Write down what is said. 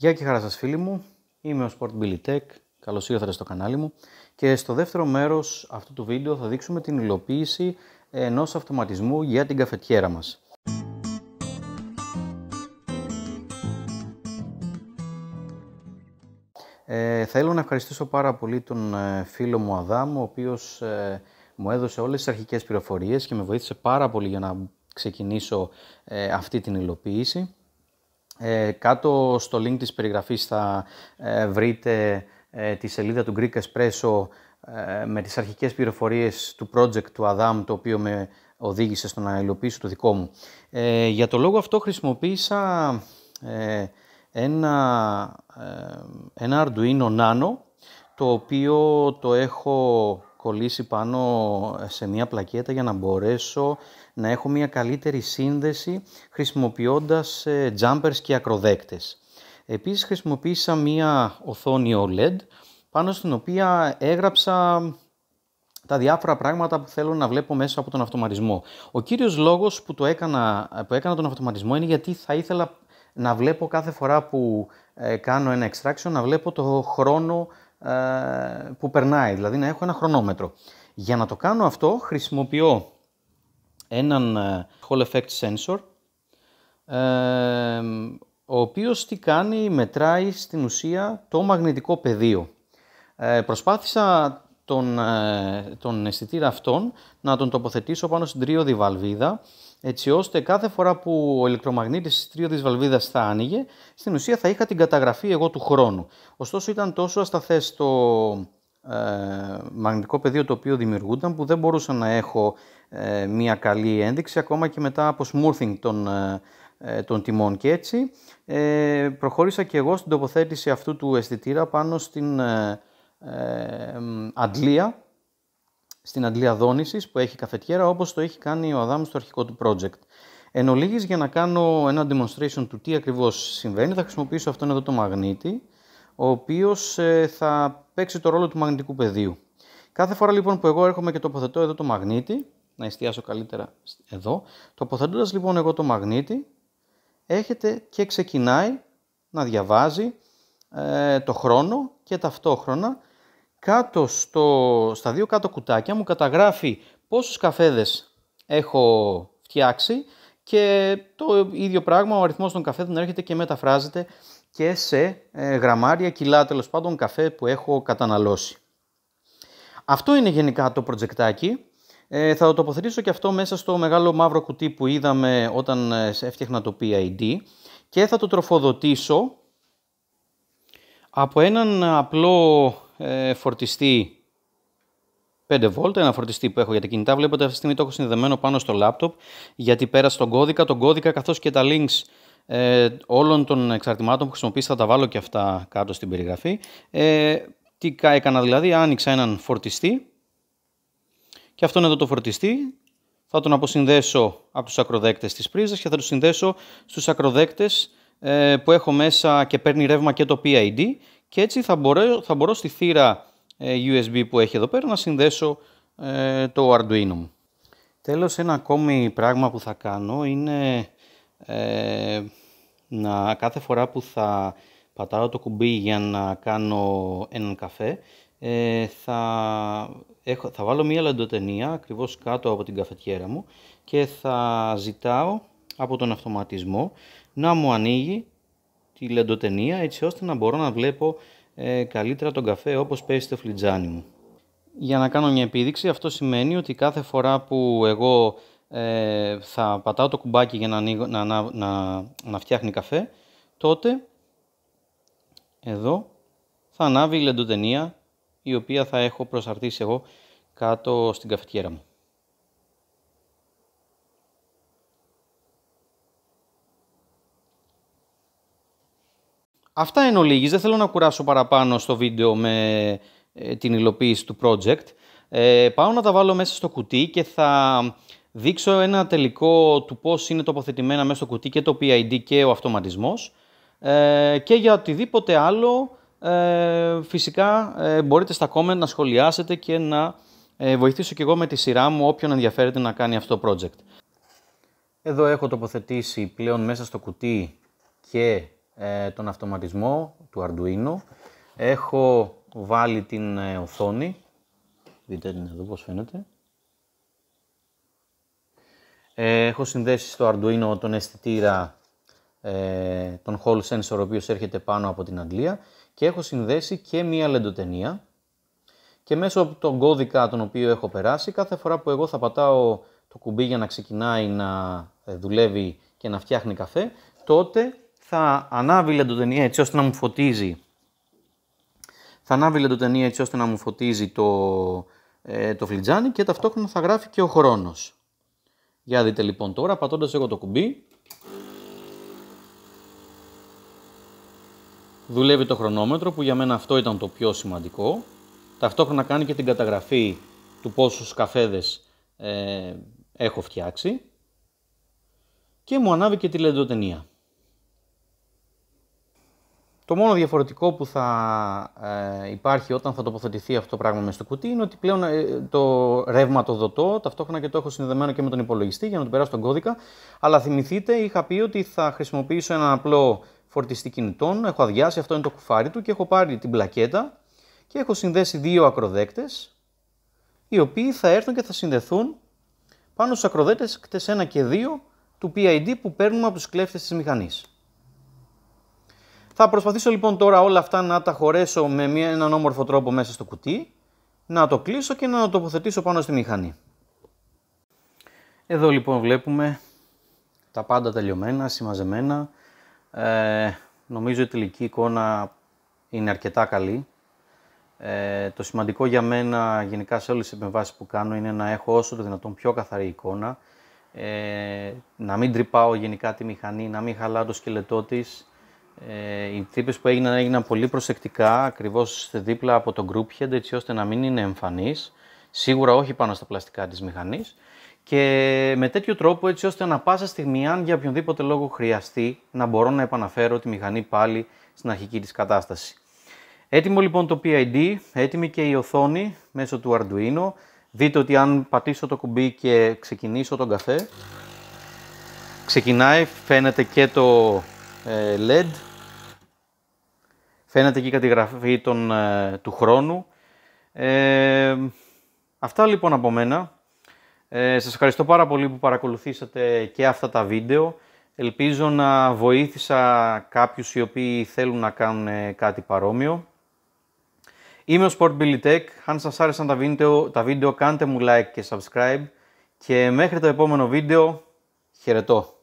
Γεια και χαρά σας φίλοι μου, είμαι ο Sport Billy Tech, καλώς ήρθατε στο κανάλι μου και στο δεύτερο μέρος αυτού του βίντεο θα δείξουμε την υλοποίηση ενός αυτοματισμού για την καφετιέρα μας. Ε, θέλω να ευχαριστήσω πάρα πολύ τον ε, φίλο μου Αδάμ, ο οποίος ε, μου έδωσε όλες τις αρχικές πληροφορίες και με βοήθησε πάρα πολύ για να ξεκινήσω ε, αυτή την υλοποίηση. Ε, κάτω στο link της περιγραφής θα ε, βρείτε ε, τη σελίδα του Greek Espresso ε, με τις αρχικές πληροφορίες του project του Αδάμ το οποίο με οδήγησε στο να υλοποιήσω το δικό μου. για το λόγο αυτό χρησιμοποίησα ένα, ένα Arduino Nano το οποίο το έχω κολλήσει πάνω ε, σε μια πλακέτα για να μπορέσω να έχω μια καλύτερη σύνδεση χρησιμοποιώντας ε, jumpers και ακροδέκτες. Επίσης χρησιμοποίησα μια οθόνη OLED πάνω στην οποία έγραψα τα διάφορα πράγματα που θέλω να βλέπω μέσα από τον αυτοματισμό. Ο κύριος λόγος που, το έκανα, τον αυτοματισμό είναι γιατί θα ήθελα να βλέπω κάθε φορά που ε, κάνω ένα extraction, να βλέπω το χρόνο ε, που περνάει, δηλαδή να έχω ένα χρονόμετρο. Για να το κάνω αυτό χρησιμοποιώ έναν ε, Hall Effect Sensor, ε, ο οποίος τι κάνει, μετράει στην ουσία το μαγνητικό πεδίο. Προσπάθησα τον, ε, τον αισθητήρα αυτόν να τον τοποθετήσω πάνω στην τρίωδη βαλβίδα έτσι ώστε κάθε φορά που ο ηλεκτρομαγνήτης της τρίωδης βαλβίδας θα άνοιγε στην ουσία θα είχα την καταγραφή εγώ του χρόνου. Ωστόσο ήταν τόσο ασταθές το ε, μαγνητικό πεδίο το οποίο δημιουργούνταν που δεν μπορούσα να έχω ε, μια καλή ένδειξη ακόμα και μετά από smoothing των, ε, ε των τιμών και έτσι προχώρησα και εγώ στην τοποθέτηση αυτού του αισθητήρα πάνω στην ε, Αντλία, στην Αντλία Δόνησης που έχει καφετιέρα όπως το έχει κάνει ο Αδάμ στο αρχικό του project. Εν ολίγης για να κάνω ένα demonstration του τι ακριβώς συμβαίνει θα χρησιμοποιήσω αυτόν εδώ το μαγνήτη ο οποίος ε, θα παίξει το ρόλο του μαγνητικού πεδίου. Κάθε φορά λοιπόν που εγώ έρχομαι και τοποθετώ εδώ το μαγνήτη, να εστιάσω καλύτερα εδώ, τοποθετώντας λοιπόν εγώ το μαγνήτη, έχετε και ξεκινάει να διαβάζει ε, το χρόνο και ταυτόχρονα κάτω στο, στα δύο κάτω κουτάκια μου καταγράφει πόσους καφέδες έχω φτιάξει και το ίδιο πράγμα ο αριθμός των καφέδων έρχεται και μεταφράζεται και σε ε, γραμμάρια κιλά τέλος πάντων καφέ που έχω καταναλώσει. Αυτό είναι γενικά το προτζεκτάκι. Ε, θα το τοποθετήσω και αυτό μέσα στο μεγάλο μαύρο κουτί που είδαμε όταν ε, έφτιαχνα το PID και θα το τροφοδοτήσω από έναν απλό ε, φορτιστή 5V, ένα φορτιστή που έχω για τα κινητά. Βλέπετε αυτή τη στιγμή το έχω συνδεδεμένο πάνω στο λάπτοπ, γιατί πέρασε τον κώδικα, τον κώδικα καθώς και τα links ε, όλων των εξαρτημάτων που χρησιμοποίησα, θα τα βάλω και αυτά κάτω στην περιγραφή. Ε, τι έκανα δηλαδή, άνοιξα έναν φορτιστή και αυτόν εδώ το φορτιστή θα τον αποσυνδέσω από τους ακροδέκτες της πρίζας και θα τον συνδέσω στους ακροδέκτες ε, που έχω μέσα και παίρνει ρεύμα και το PID και έτσι θα μπορώ, θα στη θύρα USB ε, που έχει εδώ πέρα να συνδέσω ε, το Arduino μου. Τέλος ένα ακόμη πράγμα που θα κάνω είναι ε, να κάθε φορά που θα πατάω το κουμπί για να κάνω έναν καφέ ε, θα, έχω, θα βάλω μία λαντοτενία ακριβώς κάτω από την καφετιέρα μου και θα ζητάω από τον αυτοματισμό να μου ανοίγει τη λεντοτενία έτσι ώστε να μπορώ να βλέπω ε, καλύτερα τον καφέ όπως πέσει στο φλιτζάνι μου. Για να κάνω μια επίδειξη αυτό σημαίνει ότι κάθε φορά που εγώ ε, θα πατάω το κουμπάκι για να, να, να, φτιάχνει καφέ τότε εδώ θα ανάβει η λεντοτενία η οποία θα έχω προσαρτήσει εγώ κάτω στην καφετιέρα μου. Αυτά εν ολίγης, δεν θέλω να κουράσω παραπάνω στο βίντεο με ε, την υλοποίηση του project. Ε, πάω να τα βάλω μέσα στο κουτί και θα δείξω ένα τελικό του πώς είναι τοποθετημένα μέσα στο κουτί και το PID και ο αυτοματισμός. Ε, και για οτιδήποτε άλλο, ε, φυσικά ε, μπορείτε στα comment να σχολιάσετε και να ε, βοηθήσω και εγώ με τη σειρά μου όποιον ενδιαφέρεται να κάνει αυτό το project. Εδώ έχω τοποθετήσει πλέον μέσα στο κουτί και ε, τον αυτοματισμό του Arduino. Έχω βάλει την ε, οθόνη. Δείτε την εδώ πώς φαίνεται. Ε, έχω συνδέσει στο Arduino τον αισθητήρα τον Hall Sensor ο οποίος έρχεται πάνω από την Αγγλία και έχω συνδέσει και μία λεντοτενία και μέσω από τον κώδικα τον οποίο έχω περάσει κάθε φορά που εγώ θα πατάω το κουμπί για να ξεκινάει να δουλεύει και να φτιάχνει καφέ τότε θα ανάβει λεντοτενία έτσι ώστε να μου φωτίζει θα ανάβει λεντοτενία έτσι ώστε να μου φωτίζει το, ε, το φλιτζάνι και ταυτόχρονα θα γράφει και ο χρόνος. Για δείτε λοιπόν τώρα, πατώντας εγώ το κουμπί, δουλεύει το χρονόμετρο που για μένα αυτό ήταν το πιο σημαντικό. Ταυτόχρονα κάνει και την καταγραφή του πόσους καφέδες ε, έχω φτιάξει και μου ανάβει και τη λεντοτενία. Το μόνο διαφορετικό που θα ε, υπάρχει όταν θα τοποθετηθεί αυτό το πράγμα μες στο κουτί είναι ότι πλέον ε, το ρεύμα το δοτώ, ταυτόχρονα και το έχω συνδεμένο και με τον υπολογιστή για να το περάσω τον κώδικα. Αλλά θυμηθείτε, είχα πει ότι θα χρησιμοποιήσω ένα απλό φορτιστή κινητών. Έχω αδειάσει, αυτό είναι το κουφάρι του και έχω πάρει την πλακέτα και έχω συνδέσει δύο ακροδέκτες οι οποίοι θα έρθουν και θα συνδεθούν πάνω στους ακροδέκτες 1 και 2 του PID που παίρνουμε από τους κλέφτες της μηχανής. Θα προσπαθήσω λοιπόν τώρα όλα αυτά να τα χωρέσω με έναν όμορφο τρόπο μέσα στο κουτί, να το κλείσω και να το τοποθετήσω πάνω στη μηχανή. Εδώ λοιπόν βλέπουμε τα πάντα τελειωμένα, συμμαζεμένα. Ε, νομίζω η τελική εικόνα είναι αρκετά καλή. Ε, το σημαντικό για μένα γενικά σε όλες τις επεμβάσεις που κάνω είναι να έχω όσο το δυνατόν πιο καθαρή εικόνα, ε, να μην τρυπάω γενικά τη μηχανή, να μην χαλάω το σκελετό της, ε, οι τύπες που έγιναν έγιναν πολύ προσεκτικά, ακριβώς δίπλα από τον group head, έτσι ώστε να μην είναι εμφανεί. Σίγουρα όχι πάνω στα πλαστικά της μηχανής. Και με τέτοιο τρόπο, έτσι ώστε ανα πάσα στιγμή, αν για οποιονδήποτε λόγο χρειαστεί, να μπορώ να επαναφέρω τη μηχανή πάλι στην αρχική της κατάσταση. Έτοιμο λοιπόν το PID, έτοιμη και η οθόνη μέσω του Arduino. Δείτε ότι αν πατήσω το κουμπί και ξεκινήσω τον καφέ, ξεκινάει, φαίνεται και το ε, LED Φαίνεται και η κατηγραφή των, ε, του χρόνου. Ε, αυτά λοιπόν από μένα. Ε, σας ευχαριστώ πάρα πολύ που παρακολουθήσατε και αυτά τα βίντεο. Ελπίζω να βοήθησα κάποιους οι οποίοι θέλουν να κάνουν ε, κάτι παρόμοιο. Είμαι ο Sport Billy Tech. Αν σας άρεσαν τα βίντεο, τα βίντεο κάντε μου like και subscribe. Και μέχρι το επόμενο βίντεο, χαιρετώ.